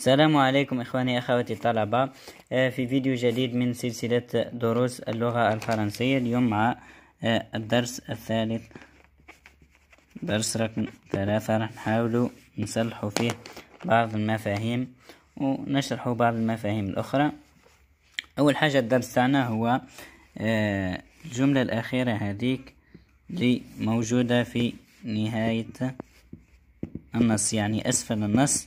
السلام عليكم إخواني أخواتي الطلبة آه، في فيديو جديد من سلسلة دروس اللغة الفرنسية اليوم مع آه، الدرس الثالث درس رقم ثلاثة راح نحاول نصلح فيه بعض المفاهيم ونشرح بعض المفاهيم الأخرى أول حاجة الدرس تاعنا هو آه، الجملة الأخيرة هذيك اللي موجودة في نهاية النص يعني أسفل النص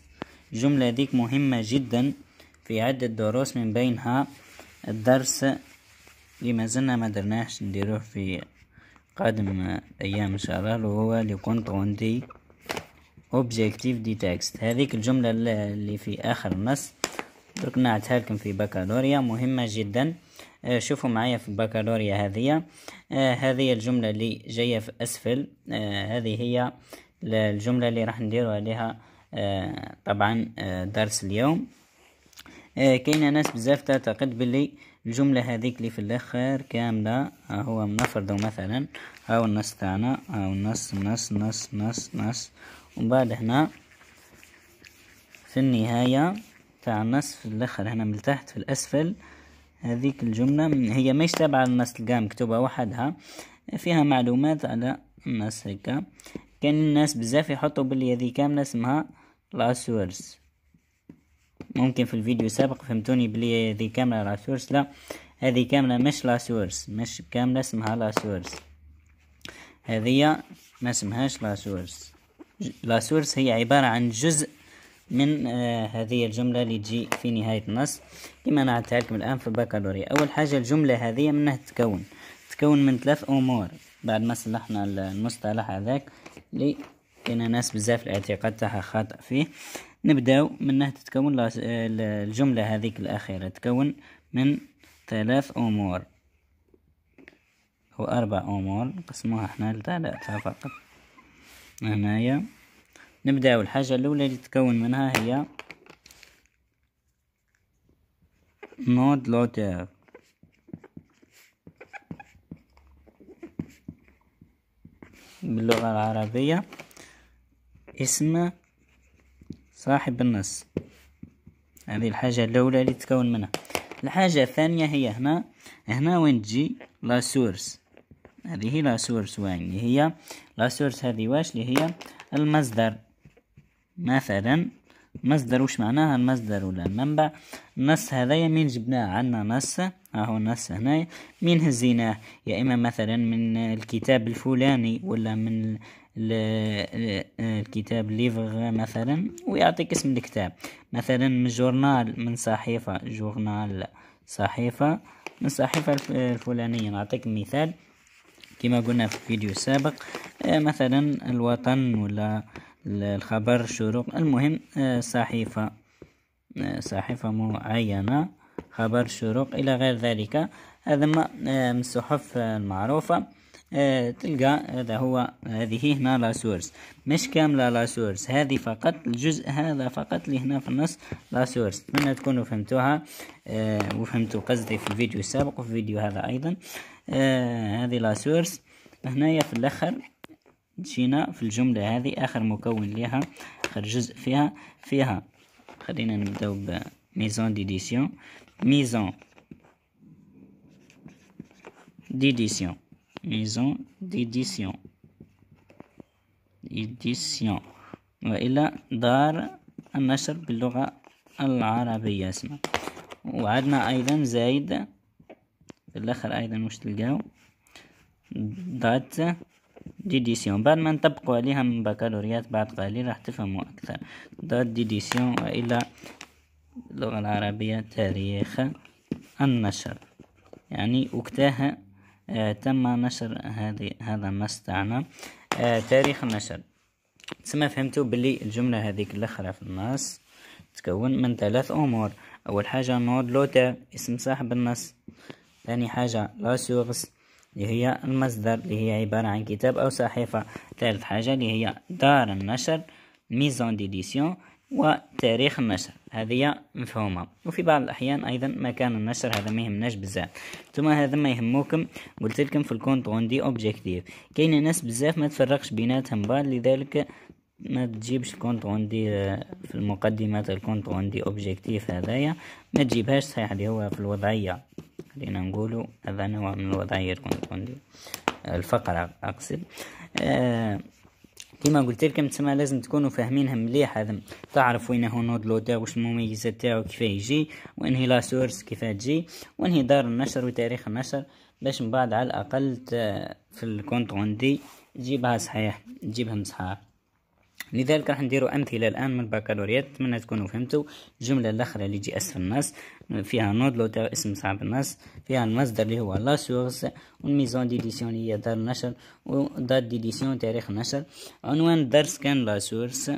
الجملة ديك مهمة جدا في عدة دروس من بينها الدرس اللي ما زلنا ما درناش نديروه في قادم أيام إن شاء الله اللي هو اللي كنت عندي objective دي تكست هذيك الجملة اللي في آخر النص درك نعتها لكم في بكالوريا مهمة جدا آه، شوفوا معايا في البكالوريا هذه آه، هذه الجملة اللي جاية في أسفل آه، هذه هي الجملة اللي راح نديرو عليها آه، طبعا آه، درس اليوم آه، كاين ناس بزاف تعتقد باللي الجملة هذيك اللي في الاخر كاملة هو نفرضو مثلا هاو النص تاعنا هاو النص نص نص نص نص ومن بعد هنا في النهاية تاع النص في الاخر هنا من تحت في الاسفل هذيك الجملة هي مش تابعة للنص تلقاها مكتوبة وحدها فيها معلومات على النص هكا كان الناس بزاف يحطوا باللي هذه كاملة اسمها لاسورس ممكن في الفيديو السابق فهمتوني بلي هذه كاملة لاسورس لا هذه كاملة مش لاسورس مش كاملة اسمها لاسورس هذه ما اسمهاش لاسورس لاسورس هي عبارة عن جزء من آه هذه الجملة اللي تجي في نهاية النص كما نعطيها لكم الآن في البكالوريا أول حاجة الجملة هذه منها تتكون تتكون من ثلاث أمور بعد ما صلحنا المصطلح هذاك كاين ناس بزاف الاعتقاد تاعها خاطئ فيه نبداو منه تتكون الجملة هذيك الأخيرة تتكون من ثلاث أمور أو أربع أمور نقسموها حنا لثلاثة فقط هنايا نبداو الحاجة الأولى اللي تتكون منها هي نود لوتير باللغة العربية اسم صاحب النص هذه الحاجة الأولى اللي تتكون منها الحاجة الثانية هي هنا هنا وين تجي لا سورس هذه هي لا سورس وين اللي هي لا سورس هذه واش اللي هي المصدر مثلا مصدر وش معناها المصدر ولا المنبع النص هذايا مين جبناه عندنا نص هاهو النص هنا مين هزيناه يا اما مثلا من الكتاب الفلاني ولا من آه، الكتاب ليفغ مثلا ويعطيك اسم الكتاب مثلا من جورنال من صحيفة جورنال صحيفة من صحيفة الفلانية نعطيك مثال كما قلنا في فيديو سابق آه، مثلا الوطن ولا الخبر الشروق المهم آه، صحيفة صحيفة معينة خبر الشروق إلى غير ذلك هذا من الصحف المعروفة آه، تلقى هذا هو هذه هنا لا سورس مش كاملة لا سورس هذه فقط الجزء هذا فقط اللي هنا في النص لا سورس اتمنى تكونوا فهمتوها آه، وفهمتوا قصدي في الفيديو السابق وفي الفيديو هذا ايضا آه، هذه لا سورس هنايا في الاخر جينا في الجملة هذه اخر مكون لها اخر جزء فيها فيها خلينا نبداو ب ميزون ديديسيون ميزون ديديسيون maison d'édition ديديسيون وإلى دار النشر باللغة العربية اسمها. وعدنا أيضا زايد في الآخر أيضا مش تلقاو دات ديديسيون بعد ما نطبقوا عليها من بكالوريات بعد قليل راح تفهموا أكثر دات ديديسيون وإلى اللغة العربية تاريخ النشر يعني وقتها آه، تم نشر هذه هذا النص تاعنا آه، تاريخ النشر تسمى فهمتوا باللي الجملة هذيك الاخرى في النص تكون من ثلاث امور اول حاجة نور لوتر اسم صاحب النص ثاني حاجة لا سورس اللي هي المصدر اللي هي عبارة عن كتاب أو صحيفة ثالث حاجة اللي هي دار النشر ميزون ديديسيون وتاريخ النشر هذه مفهومة وفي بعض الأحيان أيضا مكان النشر هذا ما يهمناش بزاف ثم هذا ما يهموكم قلت لكم في الكونت غوندي أوبجيكتيف كاين ناس بزاف ما تفرقش بيناتهم بعض لذلك ما تجيبش الكونت غوندي آه، في المقدمة الكونت غوندي أوبجيكتيف هذايا ما تجيبهاش صحيح اللي هو في الوضعية خلينا نقولوا هذا نوع من الوضعية الكونت غوندي الفقرة أقصد آه كيما قلت لكم تسمى لازم تكونوا فاهمينها مليح هذا تعرف وين هو نود لودا واش المميزات تاعو كيفاه يجي هي لا سورس كيفاه تجي وين هي دار النشر وتاريخ النشر باش من بعد على الاقل في الكونت عندي تجيبها صحيح تجيبها مصحاح لذلك راح نديرو امثله الان من البكالوريات نتمنى تكونوا فهمتوا الجمله الاخرى اللي تجي اسفل النص فيها نود لو اسم صاحب النص فيها المصدر اللي هو لا سورس والميزون ديديسيون هي دار النشر ودات ديديسيون تاريخ النشر عنوان الدرس كان لا سورس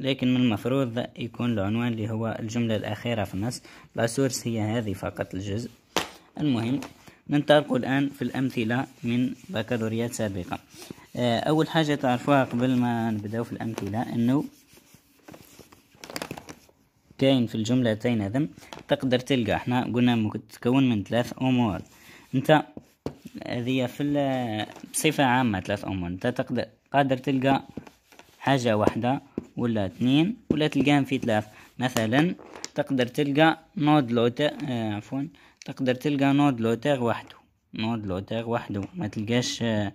لكن من المفروض يكون العنوان اللي هو الجملة الأخيرة في النص لا سورس هي هذه فقط الجزء المهم ننطلق الآن في الأمثلة من بكالوريات سابقة آه، أول حاجة تعرفوها قبل ما نبدأ في الأمثلة أنه كاين في الجملتين هذم تقدر تلقى احنا قلنا تتكون من ثلاث أمور انت هذه في بصفة عامة ثلاث أمور انت تقدر قادر تلقى حاجة واحدة ولا اثنين ولا تلقاهم في ثلاث مثلا تقدر تلقى نود لوت آه، عفوا آه تقدر تلقى نود لوتير وحده نود لوتير وحده ما تلقاش آه،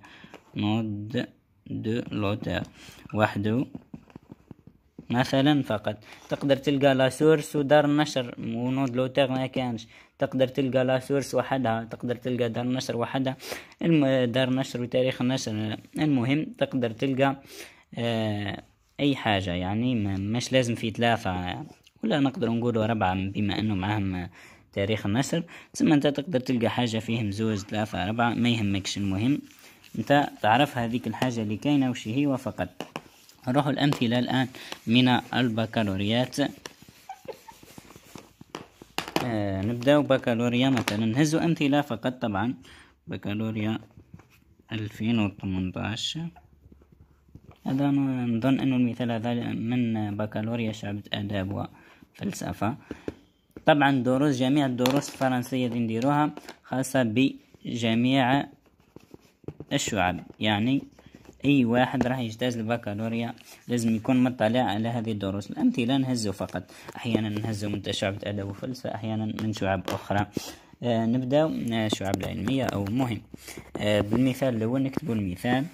نود دو لوتير وحده مثلا فقط تقدر تلقى لا سورس ودار النشر ونود لوتير ما كانش تقدر تلقى لا سورس وحدها تقدر تلقى دار النشر وحدها دار النشر وتاريخ النشر المهم تقدر تلقى آه اي حاجة يعني مش لازم في ثلاثة ولا نقدر نقولوا ربعة بما انه معهم تاريخ النشر تسمى انت تقدر تلقى حاجة فيهم زوج ثلاثة أربعة ما يهمكش المهم انت تعرف هذيك الحاجة اللي كاينة وش هي وفقط نروح الأمثلة الآن من البكالوريات آه نبداو بكالوريا مثلا نهزو أمثلة فقط طبعا بكالوريا ألفين وثمنتاش هذا نظن انه المثال هذا من بكالوريا شعبة آداب وفلسفة طبعا دروس جميع الدروس الفرنسية اللي نديروها خاصة بجميع الشعب يعني اي واحد راح يجتاز البكالوريا لازم يكون مطلع على هذه الدروس الامثله نهزو فقط احيانا نهزو من شعب ادب وفلسفه احيانا من شعب اخرى آه نبداو من الشعب آه، العلميه او مهم آه بالمثال الاول نكتبو المثال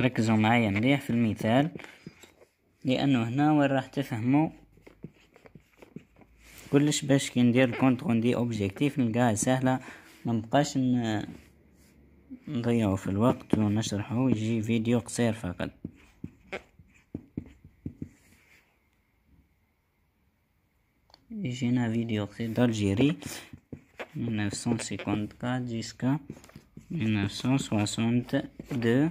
ركزوا معايا مليح في المثال لانه هنا وين راح تفهموا كلش باش كي ندير كونترول دي اوبجيكتيف نلقاها سهله ما نبقاش نضيعوا في الوقت ونشرحه يجي فيديو قصير فقط يجينا فيديو قصير دالجيري d'Algérie جيسكا من 962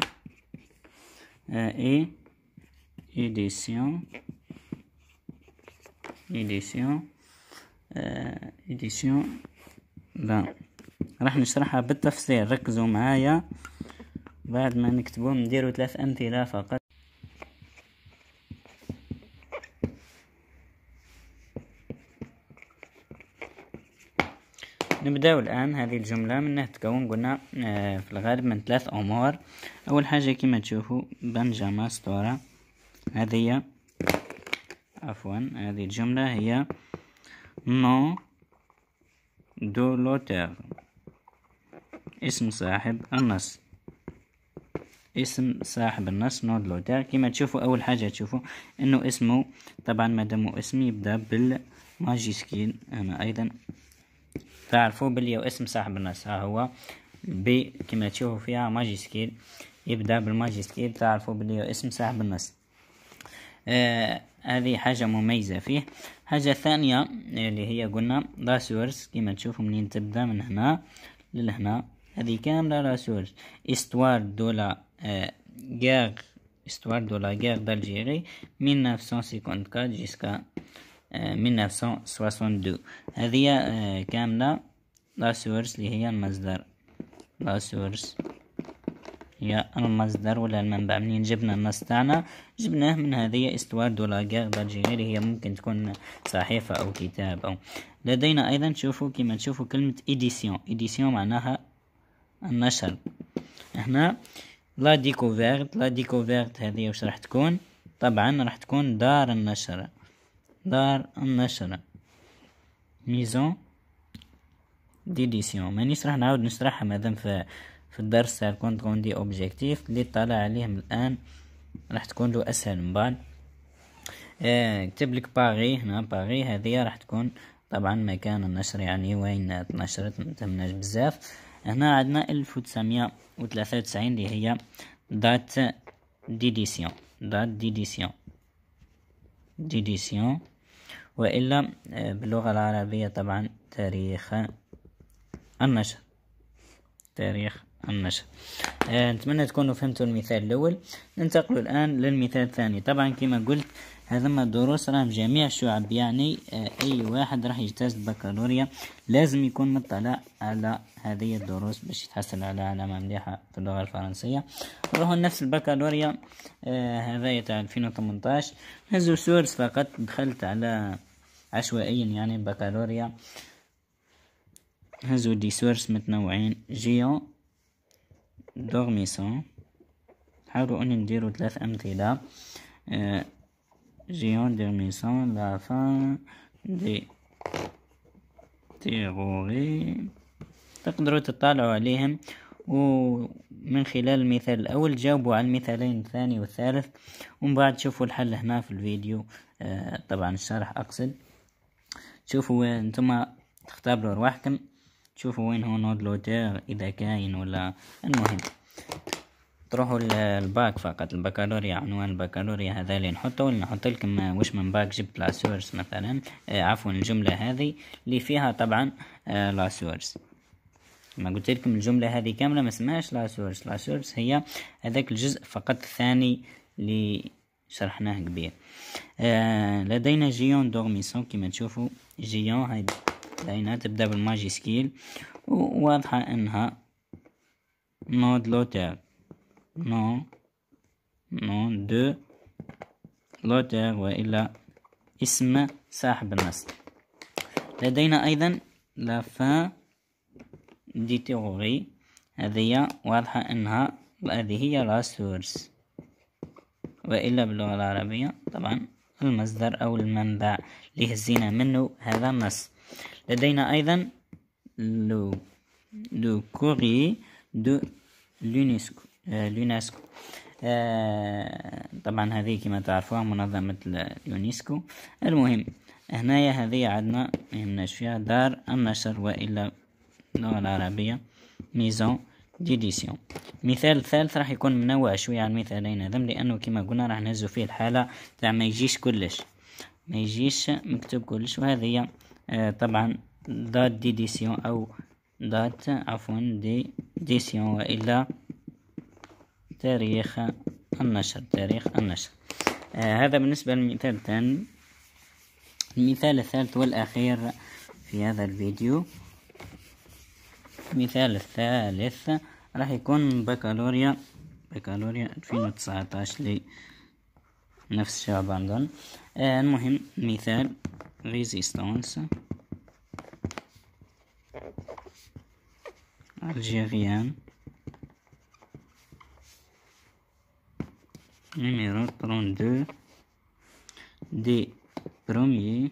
et édition édition édition بان راح نشرحها بالتفصيل ركزوا معايا بعد ما نكتبوهم نديروا ثلاث امثله فقط نبداو الآن هذه الجملة منها تكون قلنا آه، في الغالب من ثلاث أمور أول حاجة كما تشوفوا بنجاما ستورا هذه عفوا هذه الجملة هي نو دو لوتر اسم صاحب النص اسم صاحب النص نو دو لوتر كما تشوفوا أول حاجة تشوفوا أنه اسمه طبعا مادامو اسمي يبدأ بالماجيسكين هنا أيضا تعرفوا بلي اسم صاحب النص ها هو بي كما تشوفوا فيها ماجيسكيل يبدا بالماجيسكيل تعرفوا بلي اسم صاحب النص آه هذه حاجة مميزة فيه حاجة ثانية اللي هي قلنا لاسورس كما تشوفوا منين تبدا من هنا لهنا هذه كاملة راسورس استوار دولا غير آه، استوار دولا غير دالجيري من 1954 جيسكا 1962 آه، هذه آه، كاملة لا سورس اللي هي المصدر لا سورس هي المصدر ولا المنبع منين جبنا النص تاعنا جبناه من هذه استوار دو لاغار دالجيري اللي هي ممكن تكون صحيفة او كتاب او لدينا ايضا شوفوا كما تشوفوا كلمة ايديسيون ايديسيون معناها النشر هنا لا ديكوفيرت لا ديكوفيرت هذه واش راح تكون طبعا راح تكون دار النشر دار النشر ميزون ديديسيون مانيش راح نعاود نشرحها مادام في في الدرس تاع الكونت كوندي اوبجيكتيف اللي طالع عليهم الان راح تكون له اسهل من بعد آه لك باغي هنا باغي هذه راح تكون طبعا مكان النشر يعني وين تنشرت متهمناش بزاف هنا عندنا الف وتسعمية وتسعين اللي هي دات ديديسيون دات ديديسيون ديديسيون وإلا آه، باللغة العربية طبعا تاريخ النشر تاريخ النشر آه، نتمنى تكونوا فهمتوا المثال الأول ننتقل الآن للمثال الثاني طبعا كما قلت ما الدروس راهم جميع الشعب يعني آه، أي واحد راح يجتاز البكالوريا لازم يكون مطلع على هذه الدروس باش يتحصل على علامة مليحة في اللغة الفرنسية راهو نفس البكالوريا آه، هذايا تاع 2018 هزو سورس فقط دخلت على عشوائيا يعني بكالوريا هزو دي سورس متنوعين جيو دورميسون حاولوا أن نديروا ثلاث أمثلة آه، géant d'Hermisson, la fin des تيغوري تقدروا تطالعوا عليهم ومن خلال المثال الأول جاوبوا على المثالين الثاني والثالث ومن بعد شوفوا الحل هنا في الفيديو آه طبعا الشرح أقصد وين انتم تختبروا رواحكم شوفوا وين هو نود لوتير إذا كاين ولا المهم تروحوا للباك فقط البكالوريا عنوان البكالوريا هذا اللي نحطه واللي نحط لكم واش من باك جبت لاسورس مثلا آه، عفوا الجملة هذه اللي فيها طبعا آه، لاسورس ما قلت لكم الجملة هذه كاملة ما اسمهاش لاسورس لاسورس هي هذاك الجزء فقط الثاني اللي شرحناه كبير آه لدينا جيون دورميسون كما تشوفوا جيون هاي لدينا تبدا بالماجي سكيل وواضحة انها مود لوتير non, non, de l'auteur وإلا اسم صاحب النص لدينا أيضا لا فان دي تيوري هذه واضحة أنها هذه هي لا سورس وإلا باللغة العربية طبعا المصدر أو المنبع لهزينا منه هذا النص لدينا أيضا لو لو كوري دو لونسكو اليونسكو آه، آه، طبعا هذه كما تعرفوها منظمة اليونسكو المهم هنايا هذه عندنا ميهمناش فيها دار النشر وإلا اللغة العربية ميزون ديديسيون مثال ثالث راح يكون منوع شوية على المثالين هذم لأنه كما قلنا راح نهزو فيه الحالة تاع ما يجيش كلش ما يجيش مكتوب كلش وهذه آه، طبعا دات ديديسيون أو دات عفوا دي ديسيون وإلا تاريخ النشر تاريخ النشر آه هذا بالنسبة للمثال الثاني المثال الثالث والأخير في هذا الفيديو المثال الثالث راح يكون بكالوريا بكالوريا 2019 لنفس شعب ظن آه المهم مثال ريزيستانس الجيريان numéro 32 des premiers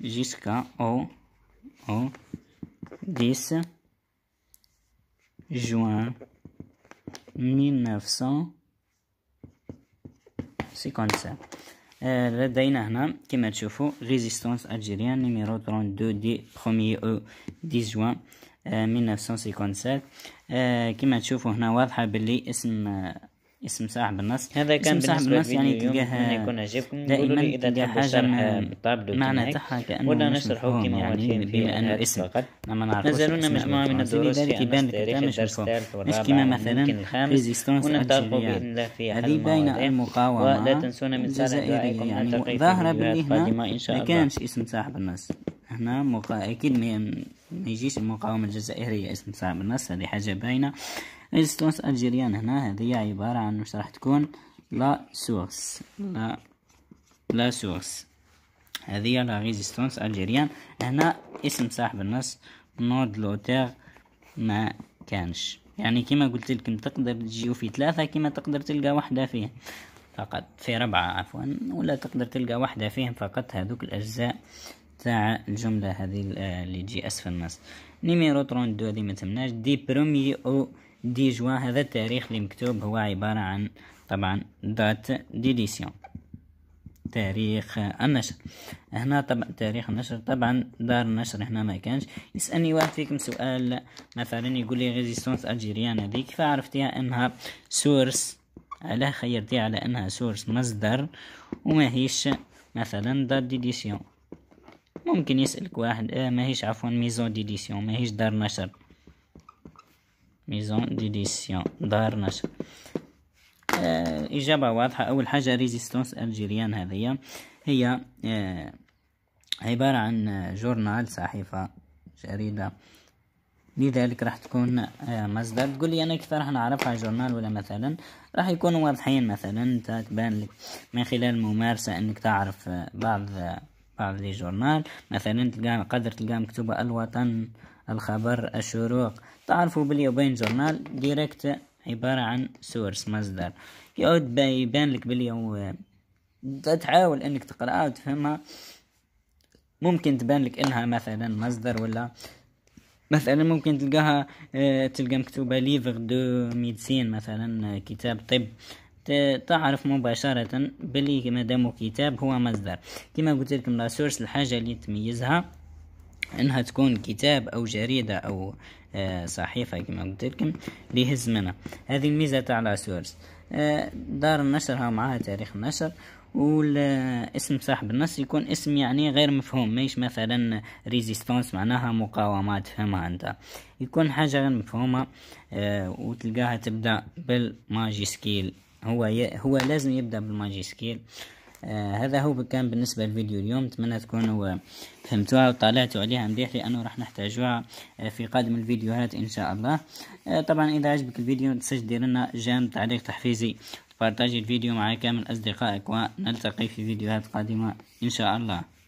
jusqu'à au, 10 juin 1957. Euh, la résistance algérienne numéro 32 des premiers au euh, 10 juin. 1957 كما تشوفوا هنا واضحة اسم صاحب النص هذا كان صاحب النص يعني تلقاها يكون عجبكم دائما اذا تحبوا حاجه معنى تاعها كانه ولا نشرحه كما هو يعني في بما انه اسم فقط نزلنا مجموعه من الدروس في أنص تاريخ الدرس الثالث والرابع كما مثلا الخامس ونتطرقوا باذن الله في هذه باينه المقاومه ولا تنسونا من سالفه رايكم يعني ظاهره باللي هنا ما كانش اسم صاحب النص هنا مقا... اكيد ما يجيش المقاومه الجزائريه اسم صاحب النص هذه حاجه باينه ريزيستونس الجيريان هنا هذه عبارة عن واش راح تكون لا سورس لا لا سورس هذه لا ريزيستونس الجيريان هنا اسم صاحب النص نود لوتير ما كانش يعني كما قلت لكم تقدر تجيو في ثلاثة كما تقدر تلقى واحدة فيهم فقط في ربعة عفوا ولا تقدر تلقى واحدة فيهم فقط هذوك الأجزاء تاع الجملة هذه آه، اللي تجي أسفل النص نيميرو 32 هذه ما تمناش دي برومي أو دي جوان هذا التاريخ اللي مكتوب هو عبارة عن طبعا دات ديليسيون تاريخ النشر هنا طبعا تاريخ النشر طبعا دار النشر هنا ما كانش يسألني واحد فيكم سؤال مثلا يقول لي ريزيستونس الجيريان هذيك فعرفتيها انها سورس على خيرتيها على انها سورس مصدر وما هيش مثلا دار ديديسيون ممكن يسألك واحد آه ما هيش عفوا ميزون ديديسيون ما هيش دار نشر ميزون ديديسيون دار نشر آه إجابة واضحة أول حاجة ريزيستونس ألجيريان هذه هي آه عبارة عن آه، جورنال صحيفة جريدة لذلك راح تكون آه، مصدر تقول لي انا كيف راح نعرفها جورنال ولا مثلا راح يكونوا واضحين مثلا انت تبان لك من خلال الممارسة انك تعرف آه، بعض بعض لي جورنال مثلا تلقى قدر تلقى مكتوبة الوطن الخبر الشروق تعرفوا باليوبين جورنال ديريكت عبارة عن سورس مصدر يعود يبان لك باليوم آه، تحاول انك تقرأها وتفهمها ممكن تبان لك انها مثلا مصدر ولا مثلا ممكن تلقاها آه، تلقى مكتوبة ليفر دو ميدسين مثلا آه، كتاب طب تعرف مباشرة بلي مادامو كتاب هو مصدر كما قلت لكم لا سورس الحاجة اللي تميزها انها تكون كتاب او جريدة او آه، صحيفة كما قلت لكم اللي منها هذه الميزة تاع لاسورس آه، دار النشر ها معاها تاريخ النشر والاسم صاحب النص يكون اسم يعني غير مفهوم ماهيش مثلا ريزيستونس معناها مقاومة تفهمها انت يكون حاجة غير مفهومة آه، وتلقاها تبدأ بالماجي سكيل هو هو لازم يبدأ بالماجي سكيل آه هذا هو كان بالنسبة للفيديو اليوم أتمنى تكونوا فهمتوها وطلعتوا عليها مليح لأنه راح نحتاجوها آه، في قادم الفيديوهات إن شاء الله آه طبعا إذا عجبك الفيديو تنساش دير لنا جام تعليق تحفيزي وبارتاجي الفيديو مع كامل أصدقائك ونلتقي في فيديوهات قادمة إن شاء الله